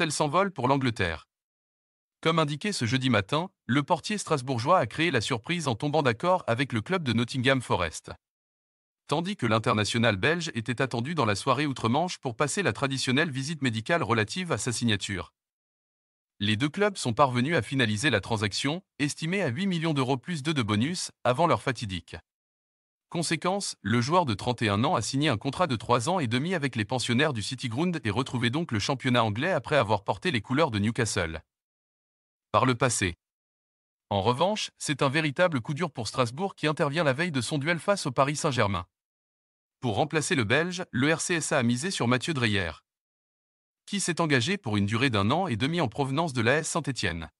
elle s'envole pour l'Angleterre. Comme indiqué ce jeudi matin, le portier strasbourgeois a créé la surprise en tombant d'accord avec le club de Nottingham Forest. Tandis que l'international belge était attendu dans la soirée outre-Manche pour passer la traditionnelle visite médicale relative à sa signature. Les deux clubs sont parvenus à finaliser la transaction, estimée à 8 millions d'euros plus 2 de bonus, avant leur fatidique Conséquence, le joueur de 31 ans a signé un contrat de 3 ans et demi avec les pensionnaires du Ground et retrouvait donc le championnat anglais après avoir porté les couleurs de Newcastle. Par le passé. En revanche, c'est un véritable coup dur pour Strasbourg qui intervient la veille de son duel face au Paris Saint-Germain. Pour remplacer le Belge, le RCSA a misé sur Mathieu Dreyer, qui s'est engagé pour une durée d'un an et demi en provenance de l'AS saint etienne